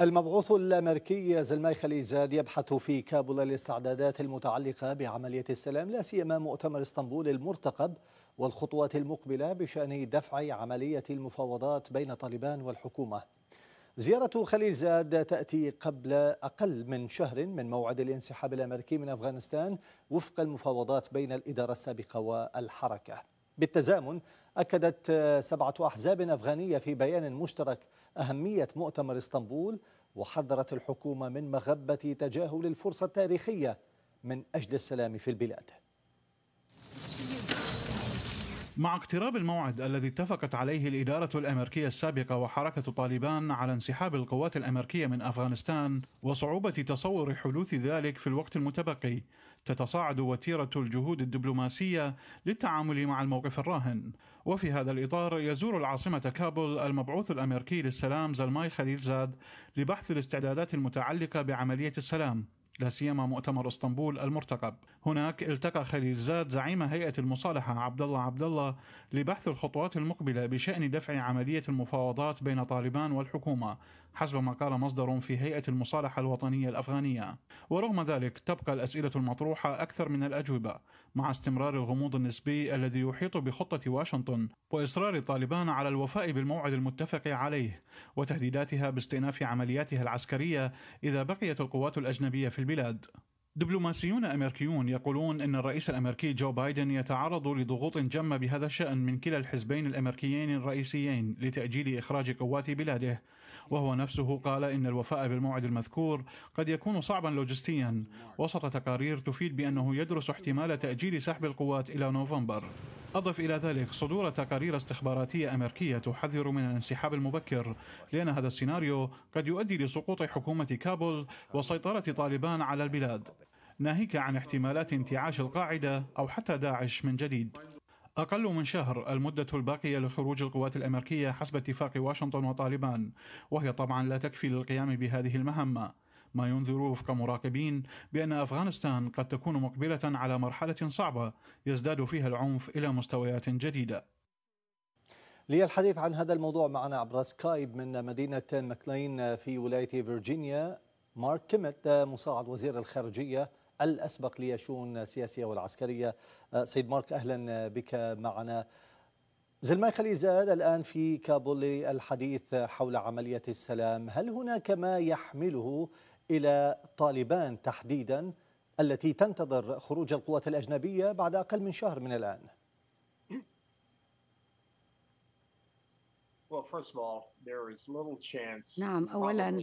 المبعوث الامريكي زلمي خليزاد يبحث في كابول الاستعدادات المتعلقه بعمليه السلام لا سيما مؤتمر اسطنبول المرتقب والخطوات المقبله بشان دفع عمليه المفاوضات بين طالبان والحكومه. زياره خليلزاد تاتي قبل اقل من شهر من موعد الانسحاب الامريكي من افغانستان وفق المفاوضات بين الاداره السابقه والحركه. بالتزامن اكدت سبعه احزاب افغانيه في بيان مشترك أهمية مؤتمر اسطنبول وحذرت الحكومة من مغبة تجاهل الفرصة التاريخية من أجل السلام في البلاد مع اقتراب الموعد الذي اتفقت عليه الإدارة الأمريكية السابقة وحركة طالبان على انسحاب القوات الأمريكية من أفغانستان وصعوبة تصور حدوث ذلك في الوقت المتبقي تتصاعد وتيرة الجهود الدبلوماسية للتعامل مع الموقف الراهن وفي هذا الإطار يزور العاصمة كابول المبعوث الأمريكي للسلام زلماي خليل زاد لبحث الاستعدادات المتعلقة بعملية السلام لا سيما مؤتمر اسطنبول المرتقب. هناك التقى خليل زاد زعيم هيئة المصالحة عبد الله عبد الله لبحث الخطوات المقبلة بشأن دفع عملية المفاوضات بين طالبان والحكومة حسب ما قال مصدر في هيئة المصالحة الوطنية الأفغانية. ورغم ذلك تبقى الأسئلة المطروحة أكثر من الأجوبة مع استمرار الغموض النسبي الذي يحيط بخطة واشنطن وإصرار طالبان على الوفاء بالموعد المتفق عليه وتهديداتها باستئناف عملياتها العسكرية إذا بقيت القوات الأجنبية في البلاد دبلوماسيون امريكيون يقولون ان الرئيس الامريكي جو بايدن يتعرض لضغوط جمة بهذا الشان من كلا الحزبين الامريكيين الرئيسيين لتاجيل اخراج قوات بلاده، وهو نفسه قال ان الوفاء بالموعد المذكور قد يكون صعبا لوجستيا، وسط تقارير تفيد بانه يدرس احتمال تاجيل سحب القوات الى نوفمبر. أضف إلى ذلك صدور تقارير استخباراتية أمريكية تحذر من الانسحاب المبكر لأن هذا السيناريو قد يؤدي لسقوط حكومة كابول وسيطرة طالبان على البلاد ناهيك عن احتمالات انتعاش القاعدة أو حتى داعش من جديد أقل من شهر المدة الباقية لخروج القوات الأمريكية حسب اتفاق واشنطن وطالبان وهي طبعا لا تكفي للقيام بهذه المهمة ما ينذر وفق مراقبين بأن أفغانستان قد تكون مقبلة على مرحلة صعبة يزداد فيها العنف إلى مستويات جديدة للحديث عن هذا الموضوع معنا عبر سكايب من مدينة ماكلين في ولاية فيرجينيا مارك كيمت مساعد وزير الخارجية الأسبق لشؤون السياسية والعسكرية سيد مارك أهلا بك معنا زلمان خليل زاد الآن في كابول الحديث حول عملية السلام هل هناك ما يحمله إلى طالبان تحديدا التي تنتظر خروج القوات الأجنبية بعد أقل من شهر من الآن نعم اولا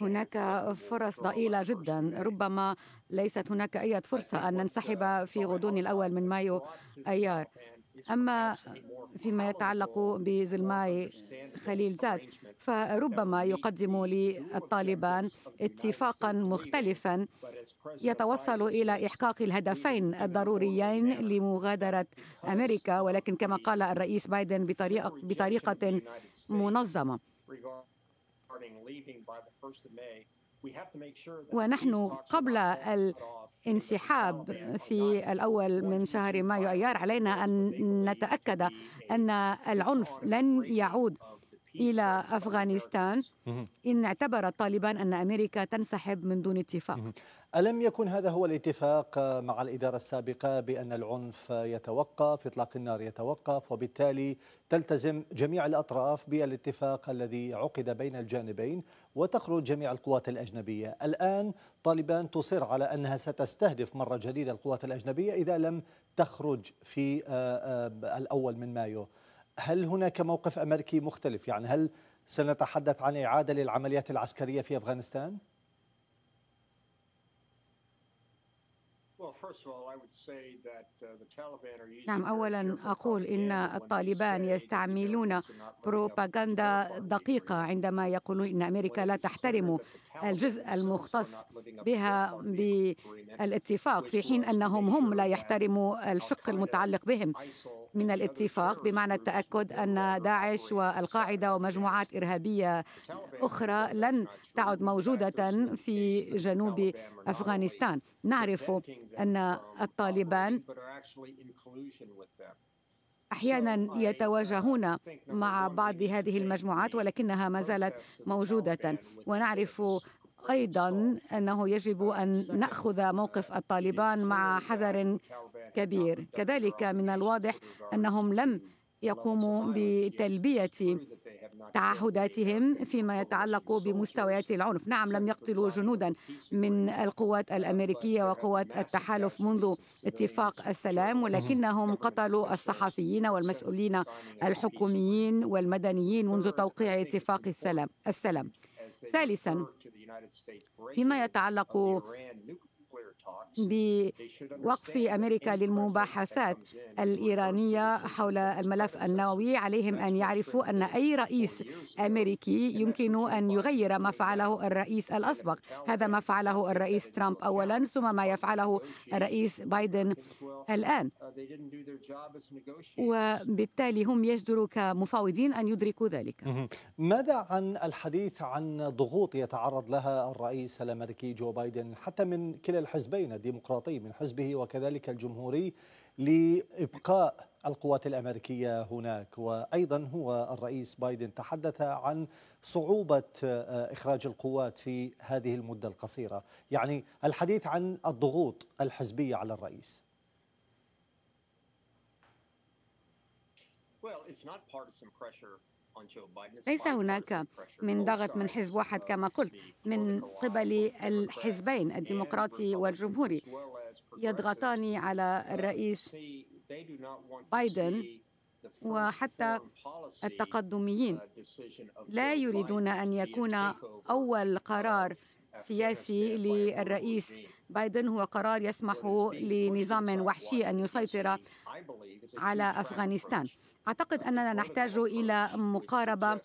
هناك فرص ضئيله جدا ربما ليست هناك اي فرصه ان ننسحب uh, في غضون الاول من مايو ايار أما فيما يتعلق بزلماي خليل زاد فربما يقدم للطالبان اتفاقا مختلفا يتوصل إلى إحقاق الهدفين الضروريين لمغادرة أمريكا ولكن كما قال الرئيس بايدن بطريقة, بطريقة منظمة ونحن قبل الانسحاب في الأول من شهر مايو أيار علينا أن نتأكد أن العنف لن يعود إلى أفغانستان إن اعتبرت طالبان أن أمريكا تنسحب من دون اتفاق ألم يكن هذا هو الاتفاق مع الإدارة السابقة بأن العنف يتوقف إطلاق النار يتوقف وبالتالي تلتزم جميع الأطراف بالاتفاق الذي عقد بين الجانبين وتخرج جميع القوات الأجنبية الآن طالبان تصر على أنها ستستهدف مرة جديدة القوات الأجنبية إذا لم تخرج في آه، آه، الأول من مايو هل هناك موقف أمريكي مختلف يعني هل سنتحدث عن إعادة للعمليات العسكرية في أفغانستان؟ uh, نعم اولا اقول ان الطالبان يستعملون بروباغندا دقيقه عندما يقولون ان امريكا لا تحترم الجزء المختص بها بالاتفاق في حين انهم هم لا يحترموا الشق المتعلق بهم من الاتفاق بمعنى التأكد أن داعش والقاعدة ومجموعات إرهابية أخرى لن تعد موجودة في جنوب أفغانستان نعرف أن الطالبان احيانا يتواجهون مع بعض هذه المجموعات ولكنها ما زالت موجوده ونعرف أيضا أنه يجب أن نأخذ موقف الطالبان مع حذر كبير كذلك من الواضح أنهم لم يقوموا بتلبية تعهداتهم فيما يتعلق بمستويات العنف نعم لم يقتلوا جنودا من القوات الأمريكية وقوات التحالف منذ اتفاق السلام ولكنهم قتلوا الصحفيين والمسؤولين الحكوميين والمدنيين منذ توقيع اتفاق السلام السلام ثالثا فيما يتعلق بوقف أمريكا للمباحثات الإيرانية حول الملف النووي عليهم أن يعرفوا أن أي رئيس أمريكي يمكن أن يغير ما فعله الرئيس الأسبق هذا ما فعله الرئيس ترامب أولا ثم ما يفعله الرئيس بايدن الآن uh, وبالتالي هم يجدروا كمفاوضين أن يدركوا ذلك ماذا عن الحديث عن ضغوط يتعرض لها الرئيس الأمريكي جو بايدن حتى من كلا الحزبين الحزبين الديمقراطي من حزبه وكذلك الجمهوري لإبقاء القوات الأمريكية هناك وأيضا هو الرئيس بايدن تحدث عن صعوبة آه، إخراج القوات في هذه المدة القصيرة يعني الحديث عن الضغوط الحزبية على الرئيس Well, it's not partisan pressure ليس هناك من ضغط من حزب واحد كما قلت من قبل الحزبين الديمقراطي والجمهوري يضغطان على الرئيس بايدن وحتى التقدميين uh, لا يريدون ان يكون اول قرار سياسي للرئيس بايدن هو قرار يسمح لنظام وحشي أن يسيطر على أفغانستان أعتقد أننا نحتاج إلى مقاربة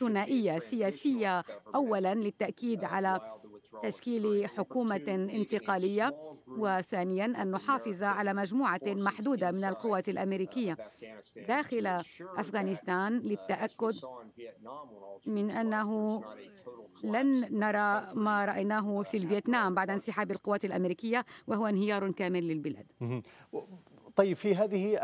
ثنائية سياسية أولا للتأكيد على تشكيل حكومة انتقالية وثانيا أن نحافظ على مجموعة محدودة من القوات الأمريكية داخل أفغانستان للتأكد من أنه لن نرى ما رأيناه في الفيتنام بعد انسحاب القوات القوات الأمريكية وهو انهيار كامل للبلاد طيب في هذه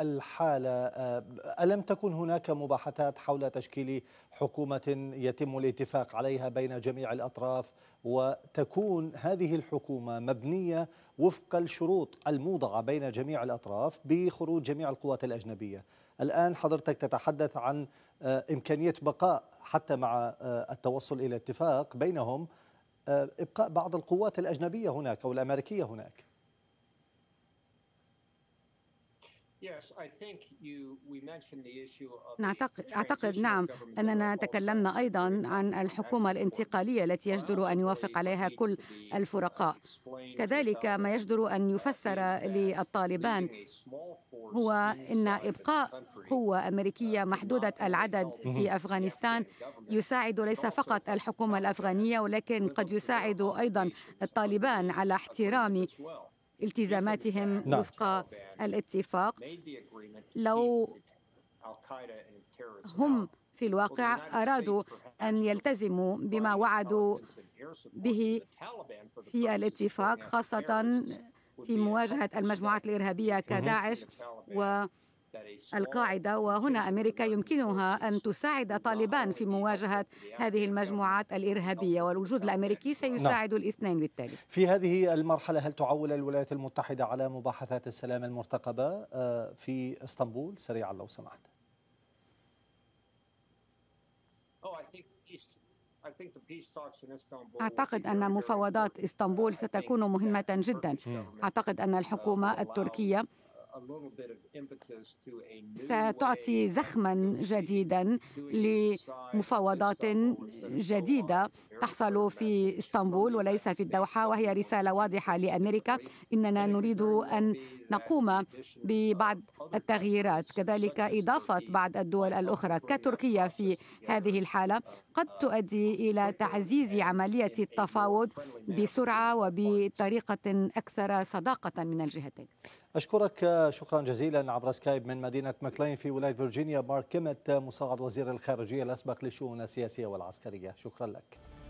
الحالة آه، ألم تكن هناك مباحثات حول تشكيل حكومة يتم الاتفاق عليها بين جميع الأطراف وتكون هذه الحكومة مبنية وفق الشروط الموضعة بين جميع الأطراف بخروج جميع القوات الأجنبية الآن حضرتك تتحدث عن آه، إمكانية بقاء حتى مع آه، التوصل إلى اتفاق بينهم آه، ابقاء بعض القوات الاجنبيه هناك او الامريكيه هناك أعتقد نعم أننا تكلمنا أيضا عن الحكومة الانتقالية التي يجدر أن يوافق عليها كل uh, الفرقاء كذلك ما يجدر أن uh, يفسر للطالبان هو أن إبقاء قوة uh, أمريكية محدودة العدد في أفغانستان يساعد ليس فقط الحكومة الأفغانية ولكن قد يساعد أيضا الطالبان على احترام التزاماتهم نعم. وفق الاتفاق لو هم في الواقع أرادوا أن يلتزموا بما وعدوا به في الاتفاق خاصة في مواجهة المجموعات الإرهابية كداعش و القاعدة وهنا أمريكا يمكنها أن تساعد طالبان في مواجهة هذه المجموعات الإرهابية والوجود الأمريكي نعم. سيساعد الاثنين بالتالي في هذه المرحلة هل تعول الولايات المتحدة على مباحثات السلام المرتقبة آه، في اسطنبول سريعا لو سمحت أعتقد أن مفاوضات اسطنبول ستكون مهمة جدا أعتقد أن الحكومة التركية ستعطي زخما جديدا لمفاوضات جديده تحصل في اسطنبول وليس في الدوحه وهي رساله واضحه لامريكا اننا نريد ان نقوم ببعض التغييرات كذلك اضافه بعض الدول الاخرى كتركيا في هذه الحاله قد uh, تؤدي الى تعزيز عمليه التفاوض بسرعه وبطريقه اكثر صداقه من الجهتين أشكرك شكرا جزيلا عبر سكايب من مدينة ماكلين في ولاية فيرجينيا مارك كيمت مساعد وزير الخارجية الأسبق للشؤون السياسية والعسكرية شكرا لك